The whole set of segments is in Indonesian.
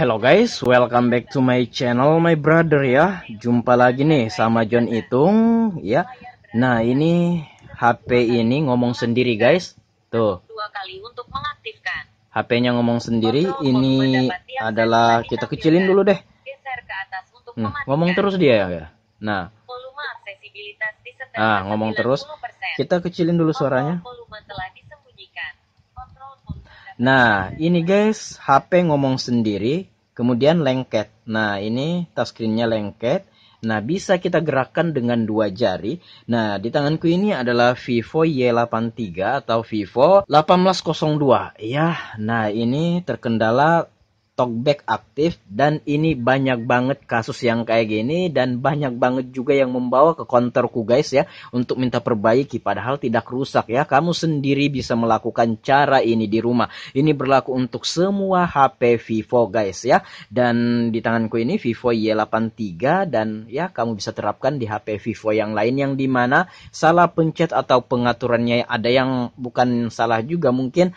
Hello guys, welcome back to my channel my brother ya Jumpa lagi nih sama John Itung ya Nah ini HP ini ngomong sendiri guys Tuh Dua kali untuk mengaktifkan HP-nya ngomong sendiri Ini adalah kita kecilin dulu deh nah, Ngomong terus dia ya Nah Nah ngomong terus Kita kecilin dulu suaranya Nah, ini guys, HP ngomong sendiri. Kemudian lengket. Nah, ini touchscreennya lengket. Nah, bisa kita gerakkan dengan dua jari. Nah, di tanganku ini adalah Vivo Y83 atau Vivo 1802. Ya, nah ini terkendala talkback aktif dan ini banyak banget kasus yang kayak gini dan banyak banget juga yang membawa ke konterku guys ya untuk minta perbaiki padahal tidak rusak ya kamu sendiri bisa melakukan cara ini di rumah ini berlaku untuk semua HP Vivo guys ya dan di tanganku ini Vivo Y83 dan ya kamu bisa terapkan di HP Vivo yang lain yang dimana salah pencet atau pengaturannya ada yang bukan salah juga mungkin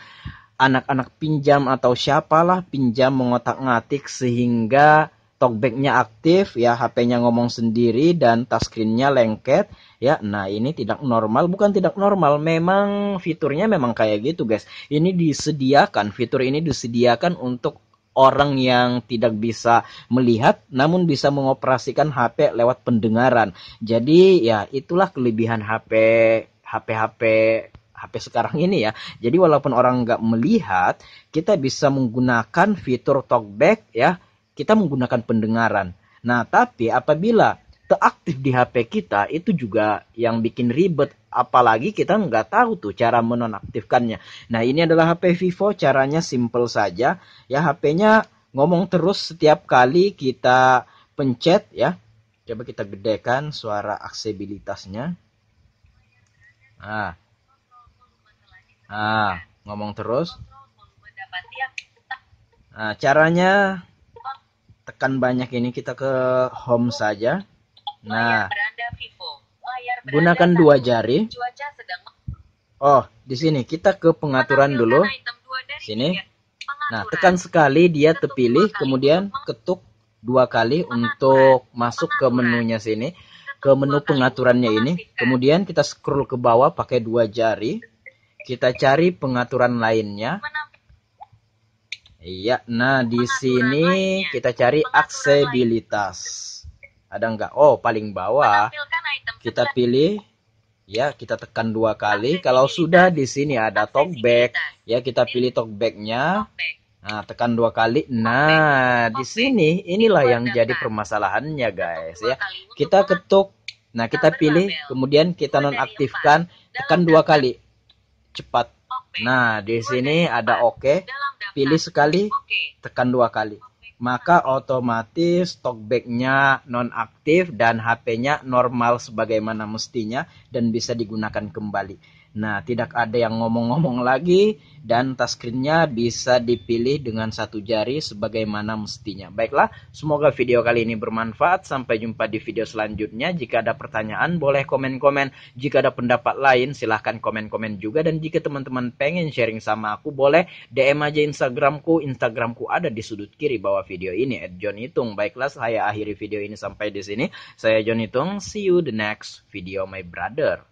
anak-anak pinjam atau siapalah pinjam mengotak-ngatik sehingga talkbacknya aktif ya HP-nya ngomong sendiri dan touchscreennya lengket ya nah ini tidak normal bukan tidak normal memang fiturnya memang kayak gitu guys ini disediakan fitur ini disediakan untuk orang yang tidak bisa melihat namun bisa mengoperasikan HP lewat pendengaran jadi ya itulah kelebihan HP HP HP HP sekarang ini ya. Jadi walaupun orang nggak melihat, kita bisa menggunakan fitur talkback ya. Kita menggunakan pendengaran. Nah, tapi apabila teraktif di HP kita itu juga yang bikin ribet apalagi kita nggak tahu tuh cara menonaktifkannya. Nah ini adalah HP Vivo caranya simple saja ya HP-nya ngomong terus setiap kali kita pencet ya. Coba kita gedekan suara aksesibilitasnya. Nah, Nah, ngomong terus nah, caranya tekan banyak ini kita ke home saja nah gunakan dua jari oh di sini kita ke pengaturan dulu sini nah tekan sekali dia terpilih kemudian ketuk dua kali untuk masuk ke menunya sini ke menu pengaturannya ini kemudian kita scroll ke bawah pakai dua jari kita cari pengaturan lainnya. Iya, nah di sini kita cari aksesibilitas. Ada enggak? Oh, paling bawah. Kita pilih ya, kita tekan dua kali. Kalau sudah di sini ada talkback, ya kita pilih talkbacknya. Nah, tekan dua kali. Nah, di sini inilah yang jadi permasalahannya, guys, ya. Kita ketuk. Nah, kita pilih, kemudian kita nonaktifkan, tekan dua kali cepat. Okay. Nah, di sini ada oke. Okay. Pilih sekali, okay. tekan dua kali maka otomatis talkbacknya nonaktif dan HP-nya normal sebagaimana mestinya dan bisa digunakan kembali. Nah, tidak ada yang ngomong-ngomong lagi dan touchscreen-nya bisa dipilih dengan satu jari sebagaimana mestinya. Baiklah, semoga video kali ini bermanfaat. Sampai jumpa di video selanjutnya. Jika ada pertanyaan, boleh komen-komen. Jika ada pendapat lain, silahkan komen-komen juga. Dan jika teman-teman pengen sharing sama aku, boleh DM aja Instagramku. Instagramku ada di sudut kiri bawah video ini at eh, John Hitung. Baiklah saya akhiri video ini sampai di sini. Saya John Hitung. See you the next video my brother.